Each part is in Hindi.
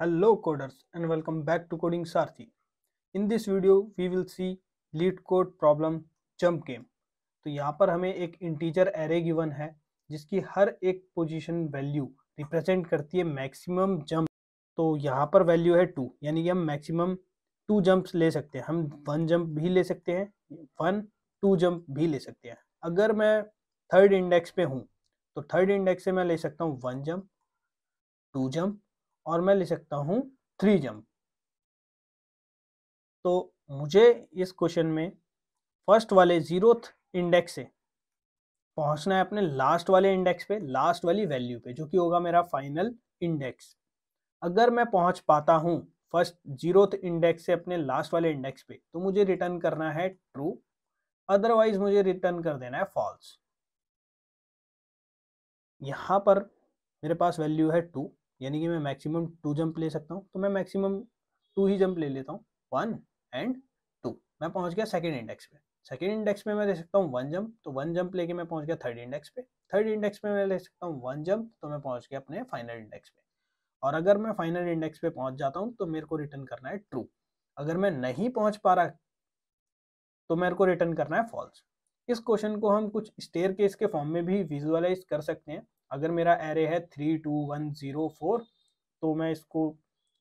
Hello coders and welcome back to Coding Sarthi. In this video we will see lead code problem jump game. तो यहाँ पर हमें एक इंटीजर एरे गिवन है जिसकी हर एक पोजीशन वैल्यू रिप्रेजेंट करती है मैक्सिमम जंप तो यहाँ पर वैल्यू है टू यानी कि हम मैक्सिमम टू जंप्स ले सकते हैं हम वन जंप भी ले सकते हैं वन टू जंप भी ले सकते हैं अगर मैं थर्ड इंडेक्स पे हूँ तो थर्ड इंडेक्स से मैं ले सकता हूँ वन जंप टू जंप और मैं लिख सकता हूं थ्री जंप तो मुझे इस क्वेश्चन में फर्स्ट वाले जीरोथ इंडेक्स से पहुंचना है अपने लास्ट वाले इंडेक्स पे लास्ट वाली वैल्यू पे जो कि होगा मेरा फाइनल इंडेक्स अगर मैं पहुंच पाता हूं फर्स्ट जीरोथ इंडेक्स से अपने लास्ट वाले इंडेक्स पे तो मुझे रिटर्न करना है ट्रू अदरवाइज मुझे रिटर्न कर देना है फॉल्स यहां पर मेरे पास वैल्यू है टू यानी कि मैं मैक्सिमम टू जंप ले सकता हूँ तो मैं मैक्सिमम टू ही जंप ले लेता हूँ वन एंड टू मैं पहुँच गया सेकेंड इंडेक्स पे सेकेंड इंडेक्स में मैं ले सकता हूँ वन जंप तो वन जंप लेके मैं पहुँच गया थर्ड इंडेक्स पे थर्ड इंडेक्स पे मैं ले सकता हूँ वन जंप तो मैं पहुँच गया अपने फाइनल इंडेक्स पे और अगर मैं फाइनल इंडेक्स पे पहुँच जाता हूँ तो मेरे को रिटर्न करना है ट्रू अगर मैं नहीं पहुँच पा रहा तो मेरे को रिटर्न करना है फॉल्स इस क्वेश्चन को हम कुछ स्टेयर केस के फॉर्म में भी विजुअलाइज कर सकते हैं अगर मेरा एरे है three two one zero four तो मैं इसको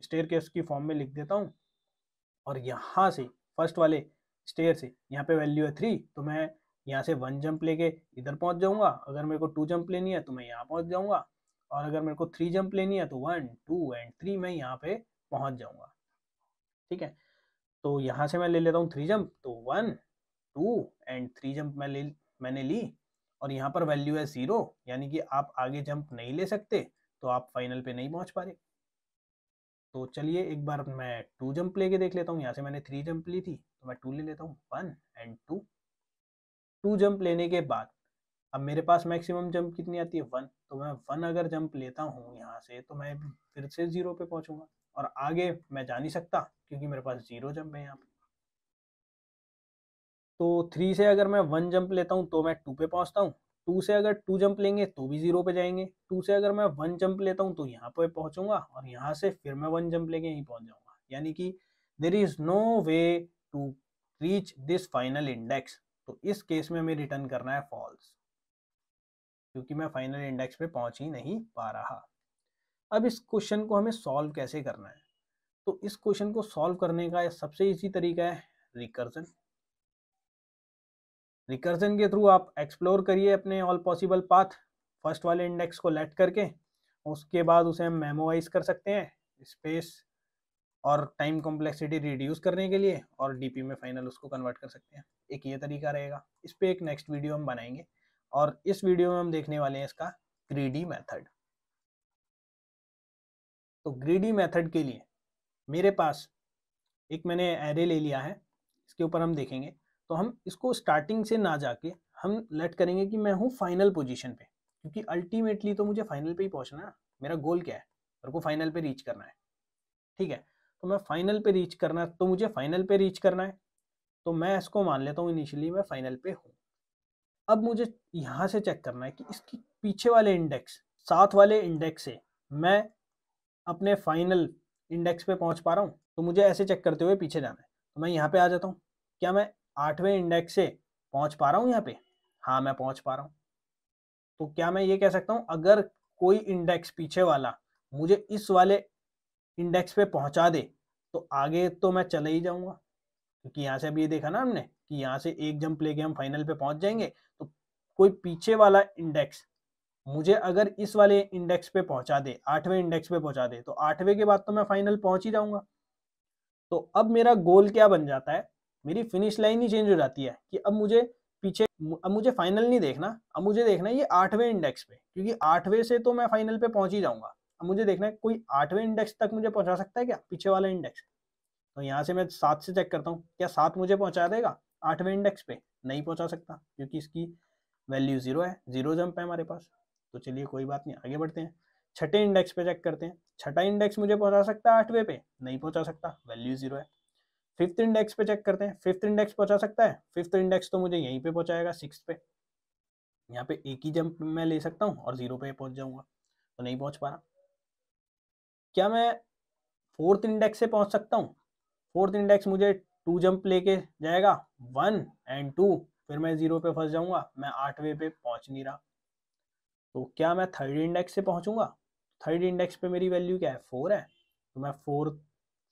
स्टेयर केस की फॉर्म में लिख देता हूँ और यहाँ से फर्स्ट वाले स्टेयर से यहाँ पे वैल्यू है थ्री तो मैं यहाँ से वन जंप लेके इधर पहुँच जाऊँगा अगर मेरे को टू जंप लेनी है तो मैं यहाँ पहुँच जाऊँगा और अगर मेरे को थ्री जंप लेनी है तो वन टू एंड थ्री मैं यहाँ पे पहुँच जाऊँगा ठीक है तो यहाँ से मैं ले लेता हूँ थ्री जंप तो one two and three jump मैं ले मैंने ली और यहाँ पर वैल्यू है जीरो यानी कि आप आगे जंप नहीं ले सकते तो आप फाइनल पे नहीं पहुंच पा रहे तो चलिए एक बार मैं टू जंप लेके देख लेता हूँ यहाँ से मैंने थ्री जंप ली थी तो मैं टू ले लेता हूँ one and two two jump लेने के बाद अब मेरे पास मैक्सिमम जंप कितनी आती है वन तो मैं वन अगर जंप लेता हूँ यहाँ से तो मैं फिर से जीरो पे पहुँचूंगा और आगे मैं जा नहीं सकता क्योंकि मेरे पास जीरो जंप है यहाँ पे तो थ्री से अगर मैं वन जंप लेता हूँ तो मैं टू पे पहुँचता हूँ टू से अगर टू जंप लेंगे तो भी जीरो पे जाएंगे टू से अगर मैं वन जंप लेता हूँ तो यहाँ पे पहुँचूंगा और यहाँ से फिर मैं वन जंप लेके यहीं पहुँच जाऊँगा यानी कि there is no way to reach this final index तो इस केस में हमें रिटर्न करना है फॉल्स क्योंकि मैं फाइनल इंडेक्स पे पहुंच ही नहीं पा रहा अब इस क्वेश्चन को हमें सॉल्व कैसे करना है तो इस क्वेश्चन को सॉल्व करने का सबसे इजी तरीका है रिकर्जन रिकर्जन के थ्रू आप एक्सप्लोर करिए अपने ऑल पॉसिबल पाथ फर्स्ट वाले इंडेक्स को लेट करके उसके बाद उसे हम मेमोवाइज कर सकते हैं स्पेस और टाइम कॉम्प्लेक्सिटी रिड्यूस करने के लिए और डीपी में फाइनल उसको कन्वर्ट कर सकते हैं एक ये तरीका रहेगा इस पर एक नेक्स्ट वीडियो हम बनाएंगे और इस वीडियो में हम देखने वाले हैं इसका ग्रीडी मेथड तो ग्रीडी मेथड के लिए मेरे पास एक मैंने एरे ले लिया है इसके ऊपर हम देखेंगे तो हम इसको स्टार्टिंग से ना जाके हम लेट करेंगे कि मैं हूँ फाइनल पोजीशन पे क्योंकि अल्टीमेटली तो मुझे फाइनल पे ही पहुँचना है मेरा गोल क्या है मेरे को फाइनल पे रीच करना है ठीक है तो मैं फाइनल पे रीच करना तो मुझे फाइनल पे रीच करना है तो मैं इसको मान लेता हूँ इनिशियली मैं फाइनल पे हूँ अब मुझे यहाँ से चेक करना है कि इसकी पीछे वाले इंडेक्स साथ वाले इंडेक्स से मैं अपने फाइनल इंडेक्स पे पहुँच पा रहा हूँ तो मुझे ऐसे चेक करते हुए पीछे जाना है तो मैं यहाँ पे आ जाता हूँ क्या मैं आठवें इंडेक्स से पहुंच पा रहा हूँ यहाँ पे हाँ मैं पहुंच पा रहा हूँ तो क्या मैं ये कह सकता हूं अगर कोई इंडेक्स पीछे वाला मुझे इस वाले इंडेक्स पे पहुंचा दे तो आगे तो मैं चले ही जाऊंगा क्योंकि यहाँ से अभी ये देखा ना हमने कि यहाँ से एक जंप लेके हम फाइनल पे पहुंच जाएंगे तो कोई पीछे वाला इंडेक्स मुझे अगर इस वाले इंडेक्स पे पहुंचा दे आठवें इंडेक्स पे पहुंचा दे तो आठवें के बाद तो मैं फाइनल पहुंच ही जाऊंगा तो अब मेरा गोल क्या बन जाता है मेरी फिनिश लाइन ही चेंज हो जाती है कि अब मुझे पीछे अब मुझे फाइनल नहीं देखना अब मुझे देखना है ये आठवें इंडेक्स पे क्योंकि आठवें से तो मैं फाइनल पे पहुंच ही जाऊंगा अब मुझे देखना है कोई आठवें इंडेक्स तक मुझे पहुंचा सकता है क्या पीछे वाला इंडेक्स तो यहाँ से मैं सात से चेक करता हूँ क्या सात मुझे पहुंचा देगा आठवें इंडेक्स पे नहीं पहुंचा सकता क्योंकि इसकी वैल्यू जीरो है जीरो जंप है हमारे पास तो चलिए कोई बात नहीं आगे बढ़ते हैं छठे इंडेक्स पे चेक करते हैं छठा इंडेक्स मुझे पहुंचा सकता है आठवें पे नहीं पहुंचा सकता वैल्यू जीरो है फिफ्थ इंडेक्स पे चेक करते हैं फिफ्थ इंडेक्स पहुंचा सकता है फिफ्थ इंडेक्स तो मुझे यहीं पे पहुंचाएगा सिक्स पे यहाँ पे एक ही जंप मैं ले सकता हूँ और जीरो पे पहुंच जाऊंगा तो नहीं पहुंच पा रहा क्या मैं फोर्थ इंडेक्स से पहुंच सकता हूँ फोर्थ इंडेक्स मुझे टू जंप लेके जाएगा वन एंड टू फिर मैं जीरो पे फंस जाऊंगा मैं आठवें पे पहुंच नहीं रहा तो क्या मैं थर्ड इंडेक्स से पहुंचूंगा थर्ड इंडेक्स पे मेरी वैल्यू क्या है फोर है तो मैं फोर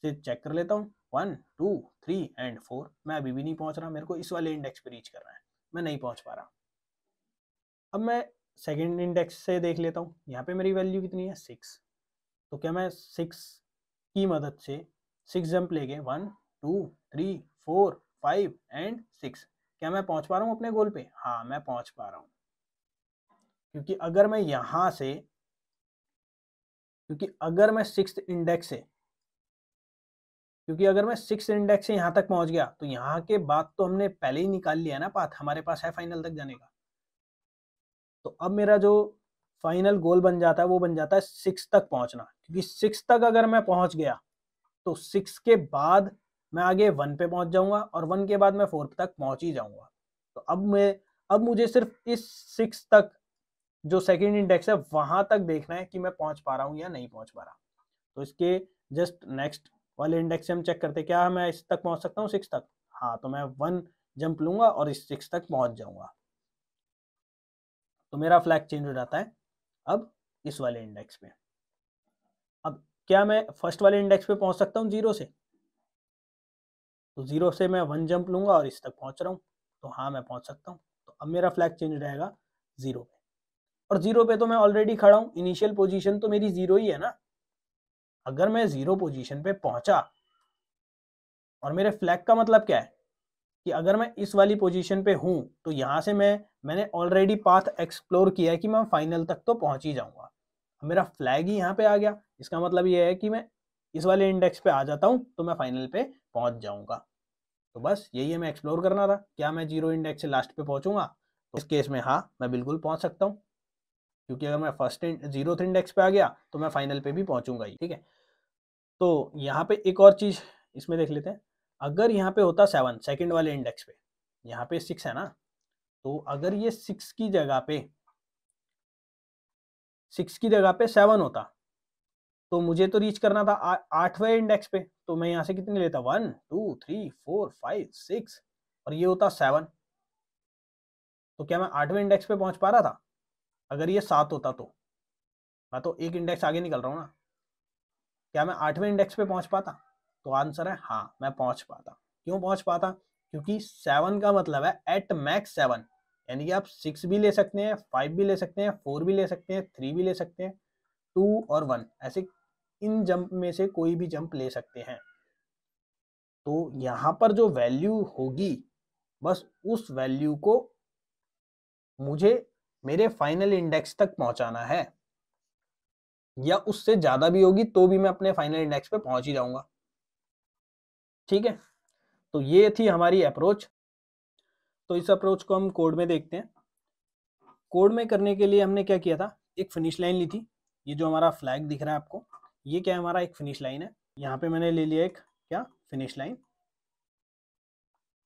से चेक कर लेता हूँ one two three and four मैं अभी भी नहीं पहुंच रहा मेरे को इस वाले इंडेक्स पे रीच करना है मैं नहीं पहुंच पा रहा अब मैं सेकेंड इंडेक्स से देख लेता हूँ यहाँ पे मेरी वैल्यू कितनी है सिक्स तो क्या मैं सिक्स की मदद से सिक्स जंप लेके one two three four five and six क्या मैं पहुंच पा रहा हूँ अपने गोल पे हाँ मैं पहुंच पा रहा हूँ क्योंकि अगर मैं यहाँ से क्योंकि अगर मैं सिक्स इंडेक्स से क्योंकि अगर मैं सिक्स इंडेक्स से यहाँ तक पहुंच गया तो यहाँ के बाद तो हमने पहले ही निकाल लिया ना पाथ हमारे पास है फाइनल तक जाने का तो अब मेरा जो फाइनल गोल बन जाता है वो बन जाता है सिक्स तक पहुंचना क्योंकि सिक्स तक अगर मैं पहुंच गया तो सिक्स के बाद मैं आगे वन पे पहुंच जाऊंगा और वन के बाद मैं फोर तक पहुंच ही जाऊँगा तो अब मैं अब मुझे सिर्फ इस सिक्स तक जो सेकेंड इंडेक्स है वहां तक देखना है कि मैं पहुंच पा रहा हूँ या नहीं पहुंच पा रहा तो इसके जस्ट नेक्स्ट वाले इंडेक्स से हम चेक करते क्या मैं इस तक पहुंच सकता हूँ सिक्स तक हाँ तो मैं वन जंप लूंगा और इस सिक्स तक पहुंच जाऊंगा तो मेरा फ्लैग चेंज हो जाता है अब इस वाले इंडेक्स पे अब क्या मैं फर्स्ट वाले इंडेक्स पे पहुंच सकता हूँ जीरो से तो जीरो से मैं वन जंप लूंगा और इस तक पहुंच रहा हूँ तो हाँ मैं पहुंच सकता हूँ तो अब मेरा फ्लैग चेंज रहेगा जीरो पे और जीरो पे तो मैं ऑलरेडी खड़ा हूँ इनिशियल पोजिशन तो मेरी जीरो ही है ना अगर मैं जीरो पोजीशन पे पहुंचा और मेरे फ्लैग का मतलब क्या है कि अगर मैं इस वाली पोजीशन पे हूं तो यहां से मैं मैंने ऑलरेडी पाथ एक्सप्लोर किया है कि मैं फाइनल तक तो पहुंच ही जाऊंगा मेरा फ्लैग ही यहाँ पे आ गया इसका मतलब ये है कि मैं इस वाले इंडेक्स पे आ जाता हूँ तो मैं फाइनल पे पहुंच जाऊंगा तो बस यही हमें एक्सप्लोर करना था क्या मैं जीरो इंडेक्स से लास्ट पे पहुंचूंगा तो इस केस में हाँ मैं बिल्कुल पहुंच सकता हूँ क्योंकि अगर मैं फर्स्ट जीरो इंडेक्स पे आ गया तो मैं फाइनल पे भी पहुंचूंगा ही ठीक है तो यहाँ पे एक और चीज़ इसमें देख लेते हैं अगर यहाँ पे होता सेवन सेकेंड वाले इंडेक्स पे यहाँ पे सिक्स है ना तो अगर ये सिक्स की जगह पे सिक्स की जगह पे सेवन होता तो मुझे तो रीच करना था आठवें इंडेक्स पे तो मैं यहाँ से कितने लेता one two three four five six और ये होता सेवन तो क्या मैं आठवें इंडेक्स पे पहुंच पा रहा था अगर ये सात होता तो मैं तो एक इंडेक्स आगे निकल रहा हूँ ना क्या मैं आठवें इंडेक्स पे पहुंच पाता तो आंसर है हाँ मैं पहुंच पाता क्यों पहुंच पाता क्योंकि सेवन का मतलब है एट मैक्स सेवन यानी कि आप सिक्स भी ले सकते हैं फाइव भी ले सकते हैं फोर भी ले सकते हैं थ्री भी ले सकते हैं टू और वन ऐसे इन जंप में से कोई भी जंप ले सकते हैं तो यहाँ पर जो वैल्यू होगी बस उस वैल्यू को मुझे मेरे फाइनल इंडेक्स तक पहुंचाना है या उससे ज्यादा भी होगी तो भी मैं अपने फाइनल इंडेक्स पे पहुंच ही जाऊंगा ठीक है तो ये थी हमारी अप्रोच तो इस अप्रोच को हम कोड में देखते हैं कोड में करने के लिए हमने क्या किया था एक फिनिश लाइन ली थी ये जो हमारा फ्लैग दिख रहा है आपको ये क्या हमारा एक फिनिश लाइन है यहाँ पे मैंने ले लिया एक क्या फिनिश लाइन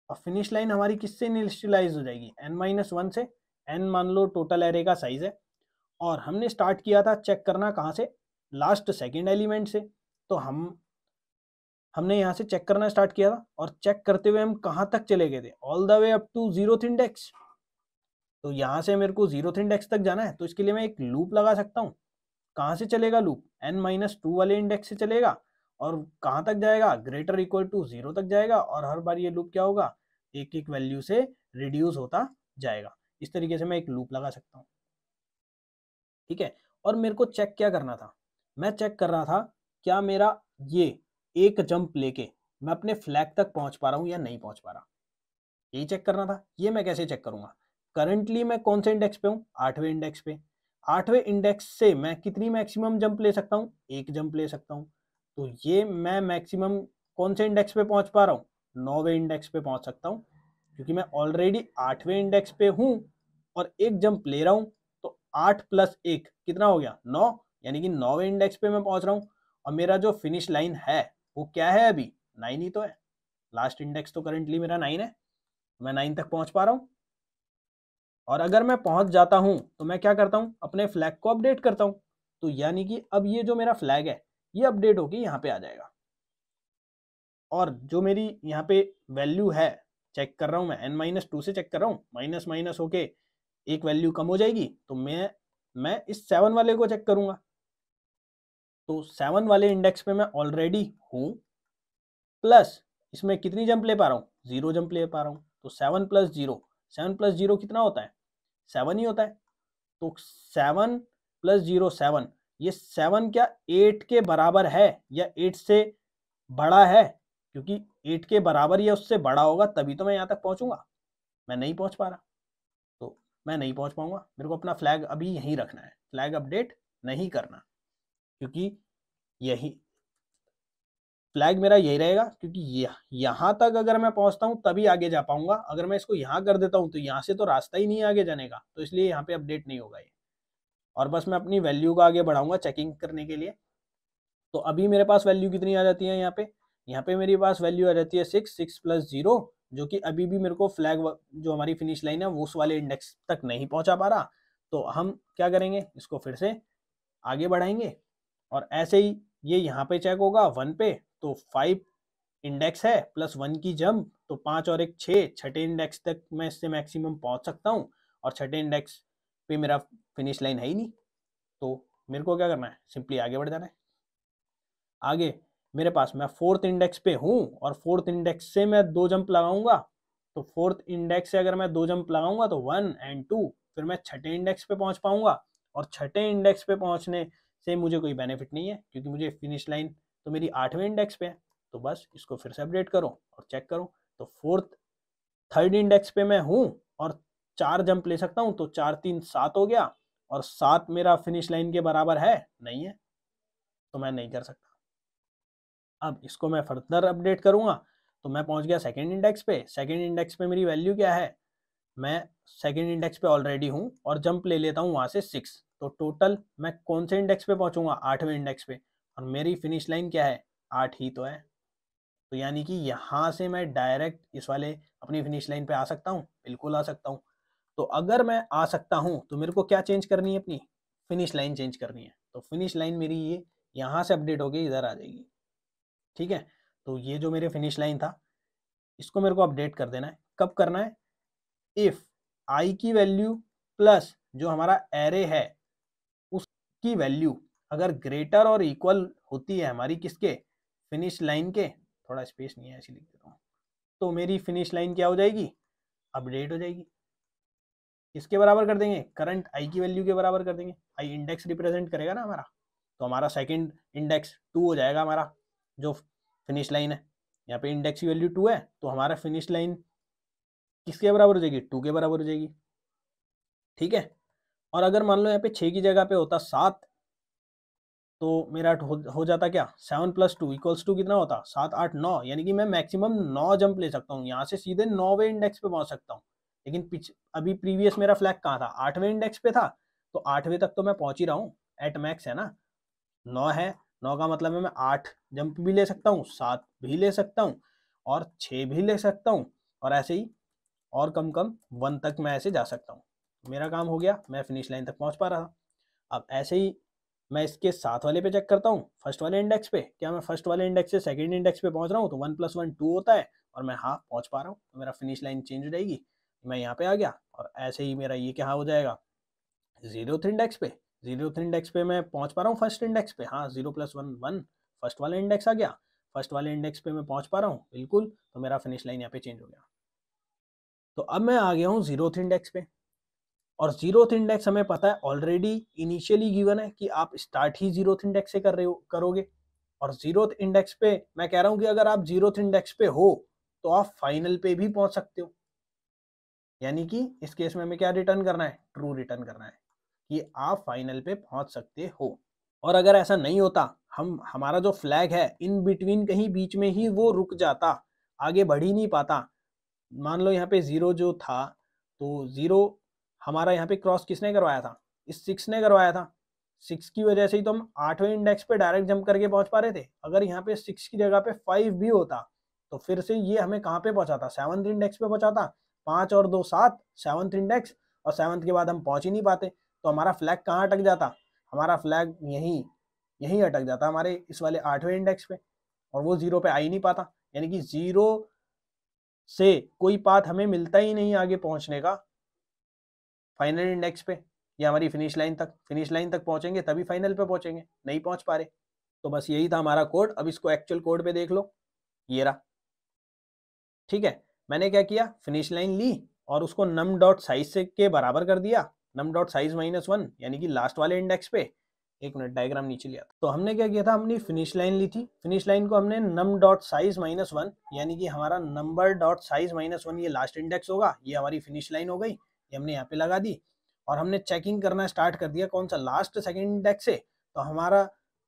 और फिनिश लाइन हमारी किससे इनिशियलाइज हो जाएगी एन माइनस वन से एन मान लो टोटल एरे का साइज है और हमने स्टार्ट किया था चेक करना कहाँ से लास्ट सेकेंड एलिमेंट से तो हम हमने यहाँ से चेक करना स्टार्ट किया था और चेक करते हुए हम कहाँ तक चले गए थे all the way up to zero index तो यहाँ से मेरे को जीरो इंडेक्स तक जाना है तो इसके लिए मैं एक लूप लगा सकता हूँ कहाँ से चलेगा लूप एन माइनस टू वाले इंडेक्स से चलेगा और कहाँ तक जाएगा ग्रेटर इक्वल टू जीरो तक जाएगा और हर बार ये लूप क्या होगा एक एक वैल्यू से रिड्यूस होता जाएगा इस तरीके से मैं एक लूप लगा सकता हूँ ठीक है और मेरे को चेक क्या करना था मैं चेक कर रहा था क्या मेरा ये एक जंप लेके मैं अपने फ्लैग तक पहुंच पा रहा हूँ या नहीं पहुंच पा रहा यही चेक करना था ये मैं कैसे चेक करूंगा करंटली मैं कौन से इंडेक्स पे हूँ आठवें इंडेक्स पे आठवें इंडेक्स से मैं कितनी मैक्सिमम जंप ले सकता हूँ एक जंप ले सकता हूँ तो ये मैं मैक्सिमम कौन से इंडेक्स पे पहुंच पा रहा हूँ नौवे इंडेक्स पे पहुंच सकता हूँ क्योंकि मैं ऑलरेडी आठवें इंडेक्स पे हूं और एक जंप ले रहा हूं तो आठ प्लस एक कितना हो गया नौ यानी कि नौवे इंडेक्स पे मैं पहुंच रहा हूं और मेरा जो फिनिश लाइन है वो क्या है अभी नाइन ही तो है लास्ट इंडेक्स तो करंटली मेरा नाइन है मैं नाइन तक पहुंच पा रहा हूं और अगर मैं पहुंच जाता हूं तो मैं क्या करता हूं अपने फ्लैग को अपडेट करता हूं तो यानी कि अब ये जो मेरा फ्लैग है ये अपडेट होके यहाँ पे आ जाएगा और जो मेरी यहाँ पे वैल्यू है चेक कर रहा हूँ मैं एन माइनस टू से चेक कर रहा हूँ माइनस माइनस होके एक वैल्यू कम हो जाएगी तो मैं मैं इस सेवन वाले को चेक करूंगा तो सेवन वाले इंडेक्स पे मैं ऑलरेडी हूँ प्लस इसमें कितनी जंप ले पा रहा हूँ जीरो जंप ले पा रहा हूँ तो seven plus zero seven plus zero कितना होता है सेवन ही होता है तो सेवन प्लस जीरो सेवन ये सेवन क्या एट के बराबर है या एट से बड़ा है क्योंकि एट के बराबर या उससे बड़ा होगा तभी तो मैं यहाँ तक पहुँचूंगा मैं नहीं पहुँच पा रहा तो मैं नहीं पहुँच पाऊंगा मेरे को अपना फ्लैग अभी यहीं रखना है फ्लैग अपडेट नहीं करना क्योंकि यही फ्लैग मेरा यही रहेगा क्योंकि यहाँ तक अगर मैं पहुँचता हूँ तभी आगे जा पाऊंगा अगर मैं इसको यहाँ कर देता हूँ तो यहाँ से तो रास्ता ही नहीं आगे जाने का तो इसलिए यहाँ पे अपडेट नहीं होगा ये और बस मैं अपनी वैल्यू का आगे बढ़ाऊंगा चेकिंग करने के लिए तो अभी मेरे पास वैल्यू कितनी आ जाती है यहाँ पे यहाँ पे मेरे पास वैल्यू आ जाती है सिक्स सिक्स प्लस जीरो जो कि अभी भी मेरे को फ्लैग जो हमारी फिनिश लाइन है वो उस वाले इंडेक्स तक नहीं पहुंचा पा रहा तो हम क्या करेंगे इसको फिर से आगे बढ़ाएंगे और ऐसे ही ये यहाँ पे चेक होगा वन पे तो फाइव इंडेक्स है प्लस वन की जम तो पाँच और एक छः छठे इंडेक्स तक मैं इससे मैक्सिमम पहुँच सकता हूँ और छठे इंडेक्स पे मेरा फिनिश लाइन है ही नहीं तो मेरे को क्या करना है सिंपली आगे बढ़ जाना है आगे मेरे पास मैं फोर्थ इंडेक्स पे हूँ और फोर्थ इंडेक्स से मैं दो जंप लगाऊंगा तो फोर्थ इंडेक्स से अगर मैं दो जंप लगाऊंगा तो वन एंड टू फिर मैं छठे इंडेक्स पे पहुंच पाऊंगा और छठे इंडेक्स पे पहुंचने से मुझे कोई बेनिफिट नहीं है क्योंकि मुझे फिनिश लाइन तो मेरी आठवें इंडेक्स पे है तो बस इसको फिर से अपडेट करो और चेक करो तो फोर्थ थर्ड इंडेक्स पे मैं हूँ और चार जंप ले सकता हूँ तो चार तीन सात हो गया और सात मेरा फिनिश लाइन के बराबर है नहीं है तो मैं नहीं कर सकता अब इसको मैं फर्दर अपडेट करूँगा तो मैं पहुँच गया सेकेंड इंडेक्स पे सेकेंड इंडेक्स पे मेरी वैल्यू क्या है मैं सेकेंड इंडेक्स पे ऑलरेडी हूँ और जंप ले लेता हूँ वहाँ से सिक्स तो टोटल मैं कौन से इंडेक्स पे पहुँचूंगा आठवें इंडेक्स पे और मेरी फिनिश लाइन क्या है आठ ही तो है तो यानी कि यहाँ से मैं डायरेक्ट इस वाले अपनी फिनिश लाइन पे आ सकता हूँ बिल्कुल आ सकता हूँ तो अगर मैं आ सकता हूँ तो मेरे को क्या चेंज करनी है अपनी फिनिश लाइन चेंज करनी है तो फिनिश लाइन मेरी ये यहाँ से अपडेट होगी इधर आ जाएगी ठीक है तो ये जो मेरे फिनिश लाइन था इसको मेरे को अपडेट कर देना है कब करना है इफ आई की वैल्यू प्लस जो हमारा एरे है उसकी वैल्यू अगर ग्रेटर और इक्वल होती है हमारी किसके फिनिश लाइन के थोड़ा स्पेस नहीं है ऐसे लिख देता हूँ तो मेरी फिनिश लाइन क्या हो जाएगी अपडेट हो जाएगी इसके बराबर कर देंगे करंट आई की वैल्यू के बराबर कर देंगे आई इंडेक्स रिप्रेजेंट करेगा ना हमारा तो हमारा सेकंड इंडेक्स टू हो जाएगा हमारा जो फिनिश लाइन है यहाँ पे इंडेक्स की वैल्यू टू है तो हमारा फिनिश लाइन किसके बराबर हो जाएगी टू के बराबर हो जाएगी ठीक है और अगर मान लो यहाँ पे छः की जगह पे होता सात तो मेरा हो, हो जाता क्या seven plus two equals two कितना होता सात आठ नौ यानी कि मैं मैक्सिमम नौ जंप ले सकता हूँ यहाँ से सीधे नौवे इंडेक्स पे पहुँच सकता हूँ लेकिन पिछ अभी प्रीवियस मेरा फ्लैग कहाँ था आठवें इंडेक्स पे था तो आठवें तक तो मैं पहुँच ही रहा हूँ एट मैक्स है ना नौ है नौ का मतलब है मैं आठ जंप भी ले सकता हूँ सात भी ले सकता हूँ और छः भी ले सकता हूँ और ऐसे ही और कम कम वन तक मैं ऐसे जा सकता हूँ मेरा काम हो गया मैं फिनिश लाइन तक पहुँच पा रहा अब ऐसे ही मैं इसके साथ वाले पे चेक करता हूँ फर्स्ट वाले इंडेक्स पे क्या मैं फर्स्ट वाले इंडेक्स से सेकेंड इंडेक्स पे पहुँच रहा हूँ तो वन प्लस वन टू होता है और मैं हाँ पहुँच पा रहा हूँ तो मेरा फिनिश लाइन चेंज हो जाएगी मैं यहाँ पे आ गया और ऐसे ही मेरा ये क्या हो जाएगा जीरो थ्री इंडेक्स पे जीरो इंडेक्स पे मैं पहुंच पा रहा हूँ फर्स्ट इंडेक्स पे हाँ zero plus one one first वाला इंडेक्स आ गया फर्स्ट वाले इंडेक्स पे मैं पहुंच पा रहा हूँ बिल्कुल तो मेरा फिनिश लाइन यहाँ पे चेंज हो गया तो अब मैं आ गया हूँ जीरो इंडेक्स पे और जीरो इंडेक्स हमें पता है ऑलरेडी इनिशियली गिवन है कि आप स्टार्ट ही जीरो इंडेक्स से कर रहे हो करोगे और जीरो इंडेक्स पे मैं कह रहा हूँ कि अगर आप जीरो इंडेक्स पे हो तो आप फाइनल पे भी पहुंच सकते हो यानी कि इस केस में हमें क्या रिटर्न करना है ट्रू रिटर्न करना है कि आप फाइनल पे पहुंच सकते हो और अगर ऐसा नहीं होता हम हमारा जो फ्लैग है इन बिटवीन कहीं बीच में ही वो रुक जाता आगे बढ़ ही नहीं पाता मान लो यहाँ पे ज़ीरो जो था तो ज़ीरो हमारा यहाँ पे क्रॉस किसने करवाया था इस सिक्स ने करवाया था सिक्स की वजह से ही तो हम आठवें इंडेक्स पे डायरेक्ट जंप करके पहुंच पा रहे थे अगर यहाँ पे सिक्स की जगह पे फाइव भी होता तो फिर से ये हमें कहाँ पे पहुंचाता सेवन्थ इंडेक्स पे पहुंचाता पाँच और दो सात सेवन्थ इंडेक्स और सेवन्थ के बाद हम पहुंच ही नहीं पाते तो हमारा फ्लैग कहाँ अटक जाता हमारा फ्लैग यहीं यहीं अटक जाता हमारे इस वाले आठवें इंडेक्स पे और वो जीरो पे आ ही नहीं पाता यानी कि जीरो से कोई पाथ हमें मिलता ही नहीं आगे पहुंचने का फाइनल इंडेक्स पे या हमारी फिनिश लाइन तक फिनिश लाइन तक पहुंचेंगे तभी फाइनल पे पहुंचेंगे नहीं पहुंच पा रहे तो बस यही था हमारा कोड अब इसको एक्चुअल कोड पे देख लो ये रहा ठीक है मैंने क्या किया फिनिश लाइन ली और उसको नम डॉट साइज से के बराबर कर दिया num dot size minus one यानी कि लास्ट वाले इंडेक्स पे एक मिनट डायग्राम नीचे लिया तो हमने क्या किया था हमने फिनिश लाइन ली थी फिनिश लाइन को हमने num dot size minus one यानी कि हमारा number dot size minus one ये लास्ट इंडेक्स होगा ये हमारी फिनिश लाइन हो गई ये हमने यहाँ पे लगा दी और हमने चेकिंग करना स्टार्ट कर दिया कौन सा लास्ट सेकेंड इंडेक्स है तो हमारा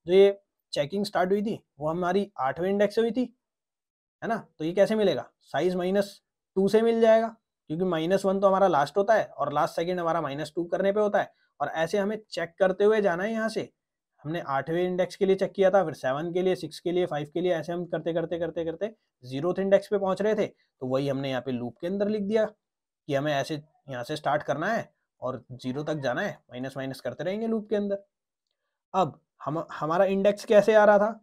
जो ये चेकिंग स्टार्ट हुई थी वो हमारी आठवें इंडेक्स से हुई थी है ना तो ये कैसे मिलेगा साइज माइनस टू से मिल जाएगा क्योंकि माइनस वन तो हमारा लास्ट होता है और लास्ट सेकेंड हमारा माइनस टू करने पे होता है और ऐसे हमें चेक करते हुए जाना है यहाँ से हमने आठवें इंडेक्स के लिए चेक किया था फिर सेवन के लिए सिक्स के लिए फाइव के लिए ऐसे हम करते करते करते करते जीरोथ इंडेक्स पे पहुंच रहे थे तो वही हमने यहाँ पे लूप के अंदर लिख दिया कि हमें ऐसे यहाँ से स्टार्ट करना है और जीरो तक जाना है माइनस माइनस करते रहेंगे लूप के अंदर अब हम हमारा इंडेक्स कैसे आ रहा था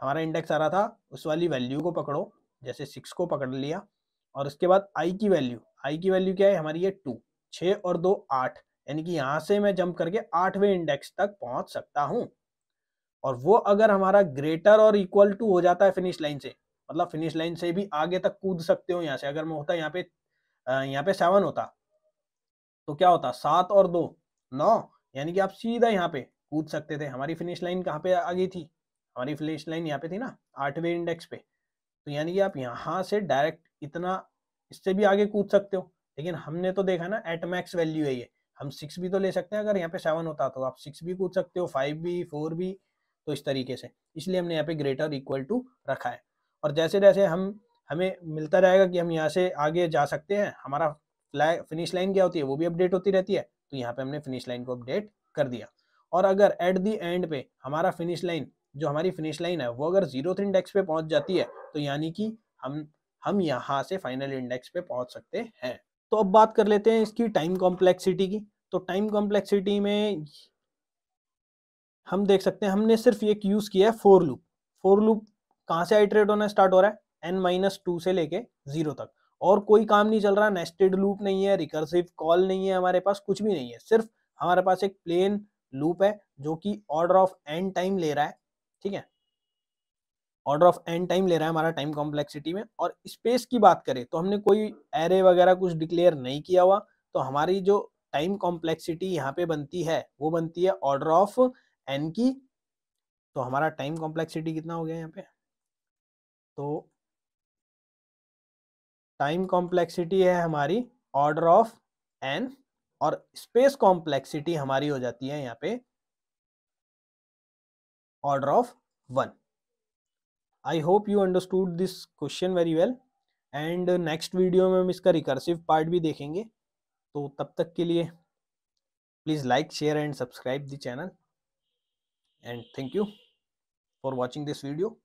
हमारा इंडेक्स आ रहा था उस वाली वैल्यू को पकड़ो जैसे सिक्स को पकड़ लिया और उसके बाद आई की वैल्यू आई की वैल्यू क्या है हमारी ये टू छः और दो आठ यानी कि यहाँ से मैं जंप करके आठवें इंडेक्स तक पहुँच सकता हूँ और वो अगर हमारा ग्रेटर और इक्वल टू हो जाता है फिनिश लाइन से मतलब फिनिश लाइन से भी आगे तक कूद सकते हो यहाँ से अगर मैं होता यहाँ पे यहाँ पे सेवन होता तो क्या होता सात और दो नौ यानी कि आप सीधा यहाँ पे कूद सकते थे हमारी फिनिश लाइन कहाँ पे आ गई थी हमारी फिनिश लाइन यहाँ पे थी ना आठवें इंडेक्स पे तो यानी कि आप यहाँ से डायरेक्ट इतना इससे भी आगे कूद सकते हो लेकिन हमने तो देखा ना एट मैक्स वैल्यू है ये हम सिक्स भी तो ले सकते हैं अगर यहाँ पे सेवन होता तो आप सिक्स भी कूद सकते हो फाइव भी फोर भी तो इस तरीके से इसलिए हमने यहाँ पे ग्रेटर इक्वल टू रखा है और जैसे जैसे हम हमें मिलता रहेगा कि हम यहाँ से आगे जा सकते हैं हमारा फिनिश लाइन क्या होती है वो भी अपडेट होती रहती है तो यहाँ पे हमने फिनिश लाइन को अपडेट कर दिया और अगर एट दी एंड पे हमारा फिनिश लाइन जो हमारी फिनिश लाइन है वो अगर जीरो थ्री इंडेक्स पे पहुंच जाती है तो यानी कि हम हम यहाँ से फाइनल इंडेक्स पे पहुंच सकते हैं तो अब बात कर लेते हैं इसकी टाइम कॉम्प्लेक्सिटी की तो टाइम कॉम्प्लेक्सिटी में हम देख सकते हैं हमने सिर्फ एक यूज़ किया है फोर लूप फोर लूप कहाँ से आइट्रेट होना स्टार्ट हो रहा है एन माइनस टू से लेके जीरो तक और कोई काम नहीं चल रहा नेस्टेड लूप नहीं है रिकर्सिव कॉल नहीं है हमारे पास कुछ भी नहीं है सिर्फ हमारे पास एक प्लेन लूप है जो कि ऑर्डर ऑफ एन टाइम ले रहा है ठीक है ऑर्डर ऑफ एन टाइम ले रहा है हमारा टाइम कॉम्प्लेक्सिटी में और स्पेस की बात करें तो हमने कोई एरे वगैरह कुछ डिक्लेयर नहीं किया हुआ तो हमारी जो टाइम कॉम्प्लेक्सिटी यहाँ पे बनती है वो बनती है ऑर्डर ऑफ एन की तो हमारा टाइम कॉम्प्लेक्सिटी कितना हो गया यहाँ पे तो टाइम कॉम्प्लेक्सिटी है हमारी ऑर्डर ऑफ एन और स्पेस कॉम्प्लेक्सिटी हमारी हो जाती है यहाँ पे order of one I hope you understood this question very well and next video में हम इसका रिकर्सिव पार्ट भी देखेंगे तो तब तक के लिए please like share and subscribe the channel and thank you for watching this video